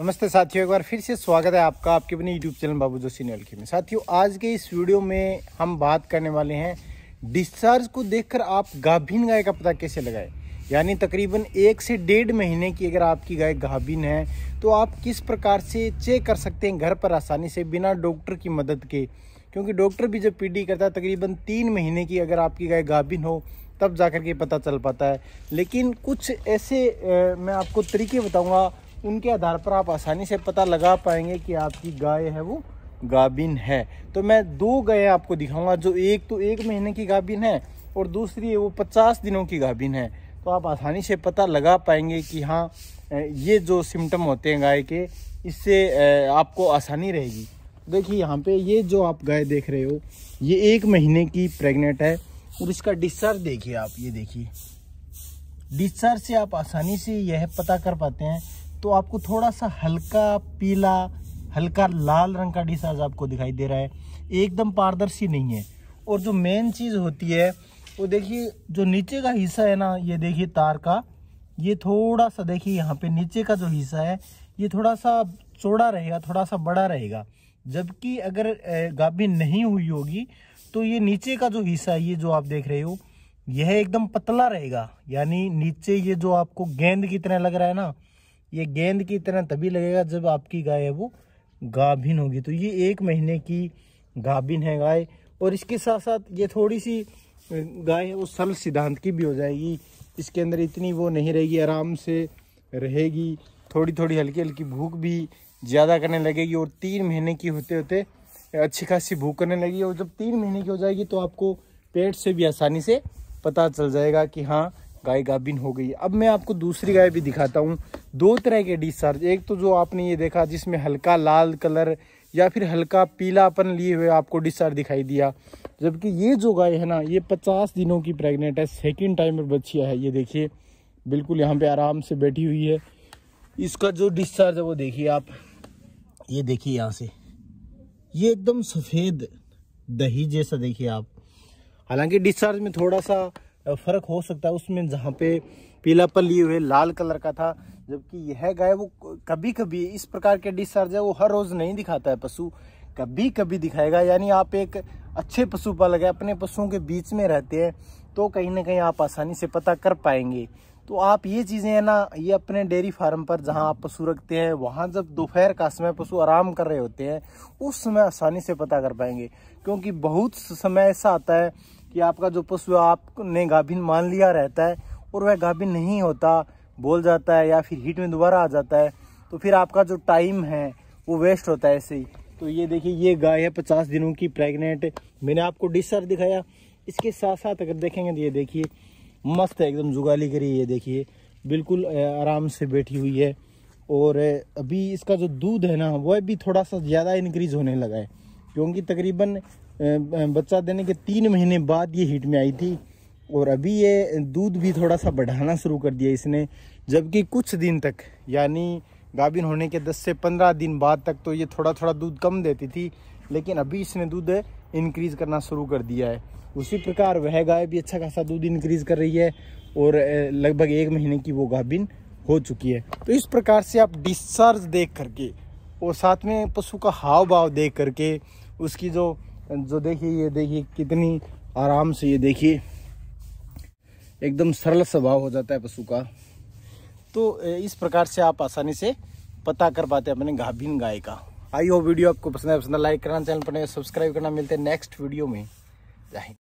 नमस्ते साथियों एक बार फिर से स्वागत है आपका आपके अपने यूट्यूब चैनल बाबू जोशी ने अलखी में साथियों आज के इस वीडियो में हम बात करने वाले हैं डिस्चार्ज को देखकर आप गाभिन गाय का पता कैसे लगाएं यानी तकरीबन एक से डेढ़ महीने की अगर आपकी गाय गाभिन है तो आप किस प्रकार से चेक कर सकते हैं घर पर आसानी से बिना डॉक्टर की मदद के क्योंकि डॉक्टर भी जब पी करता है तकरीबन तीन महीने की अगर आपकी गाय गाभिन हो तब जाकर के पता चल पाता है लेकिन कुछ ऐसे मैं आपको तरीके बताऊँगा उनके आधार पर आप आसानी से पता लगा पाएंगे कि आपकी गाय है वो गाभिन है तो मैं दो गाय आपको दिखाऊंगा जो एक तो एक महीने की गाभिन है और दूसरी है वो पचास दिनों की गाभिन है तो आप आसानी से पता लगा पाएंगे कि हाँ ये जो सिम्टम होते हैं गाय के इससे आपको आसानी रहेगी देखिए यहाँ पे ये जो आप गाय देख रहे हो ये एक महीने की प्रेग्नेंट है और इसका डिस्चार्ज देखिए आप ये देखिए डिस्चार्ज से आप आसानी से यह पता कर पाते हैं तो आपको थोड़ा सा हल्का पीला हल्का लाल रंग का डिसाज आपको दिखाई दे रहा है एकदम पारदर्शी नहीं है और जो मेन चीज़ होती है वो देखिए जो नीचे का हिस्सा है ना ये देखिए तार का ये थोड़ा सा देखिए यहाँ पे नीचे का जो हिस्सा है ये थोड़ा सा चौड़ा रहेगा थोड़ा सा बड़ा रहेगा जबकि अगर गाभिन नहीं हुई होगी तो ये नीचे का जो हिस्सा है ये जो आप देख रहे हो यह एकदम पतला रहेगा यानी नीचे ये जो आपको गेंद की तरह लग रहा है ना ये गेंद की तरह तभी लगेगा जब आपकी गाय है वो गाभिन होगी तो ये एक महीने की गाभिन है गाय और इसके साथ साथ ये थोड़ी सी गाय है वो सरल सिद्धांत की भी हो जाएगी इसके अंदर इतनी वो नहीं रहेगी आराम से रहेगी थोड़ी थोड़ी हल्की हल्की भूख भी ज़्यादा करने लगेगी और तीन महीने की होते होते अच्छी खासी भूख करने लगी और जब तीन महीने की हो जाएगी तो आपको पेट से भी आसानी से पता चल जाएगा कि हाँ गाय गाभिन हो गई अब मैं आपको दूसरी गाय भी दिखाता हूँ दो तरह के डिस्चार्ज एक तो जो आपने ये देखा जिसमें हल्का लाल कलर या फिर हल्का पीलापन लिए हुए आपको डिस्चार्ज दिखाई दिया जबकि ये जो गाय है ना ये पचास दिनों की प्रेग्नेंट है सेकेंड टाइम में बच्चिया है ये देखिए बिल्कुल यहाँ पे आराम से बैठी हुई है इसका जो डिस्चार्ज है वो देखिए आप ये देखिए यहाँ से ये एकदम सफ़ेद दही जैसा देखिए आप हालांकि डिस्चार्ज में थोड़ा सा फ़र्क हो सकता है उसमें जहाँ पे पल लिए हुए लाल कलर का था जबकि यह गाय वो कभी कभी इस प्रकार के डिस्चार्ज है वो हर रोज़ नहीं दिखाता है पशु कभी कभी दिखाएगा यानी आप एक अच्छे पशुपालक है अपने पशुओं के बीच में रहते हैं तो कहीं ना कहीं आप आसानी से पता कर पाएंगे तो आप ये चीज़ें हैं ना ये अपने डेयरी फार्म पर जहाँ आप पशु रखते हैं वहाँ जब दोपहर का समय पशु आराम कर रहे होते हैं उस समय आसानी से पता कर पाएंगे क्योंकि बहुत समय ऐसा आता है कि आपका जो पशु आपने गाभिन मान लिया रहता है और वह गाभिन नहीं होता बोल जाता है या फिर हीट में दोबारा आ जाता है तो फिर आपका जो टाइम है वो वेस्ट होता है ऐसे ही तो ये देखिए ये गाय है पचास दिनों की प्रेग्नेंट मैंने आपको डिसर दिखाया इसके साथ साथ अगर देखेंगे तो ये देखिए मस्त है एकदम जुगाली करी ये देखिए बिल्कुल आराम से बैठी हुई है और अभी इसका जो दूध है ना वह भी थोड़ा सा ज़्यादा इनक्रीज होने लगा है क्योंकि तकरीबन बच्चा देने के तीन महीने बाद ये हीट में आई थी और अभी ये दूध भी थोड़ा सा बढ़ाना शुरू कर दिया इसने जबकि कुछ दिन तक यानी गाभिन होने के 10 से 15 दिन बाद तक तो ये थोड़ा थोड़ा दूध कम देती थी लेकिन अभी इसने दूध इंक्रीज़ करना शुरू कर दिया है उसी प्रकार वह गाय भी अच्छा खासा दूध इंक्रीज़ कर रही है और लगभग एक महीने की वो गाभिन हो चुकी है तो इस प्रकार से आप डिस्चार्ज देख करके और साथ में पशु का हाव भाव देख करके उसकी जो जो देखिए ये देखिए कितनी आराम से ये देखिए एकदम सरल स्वभाव हो जाता है पशु का तो इस प्रकार से आप आसानी से पता कर पाते हैं अपने गाभिन गाय का आई हो वीडियो आपको पसंद है पसंद लाइक करना चैनल पर सब्सक्राइब करना मिलते हैं नेक्स्ट वीडियो में जाए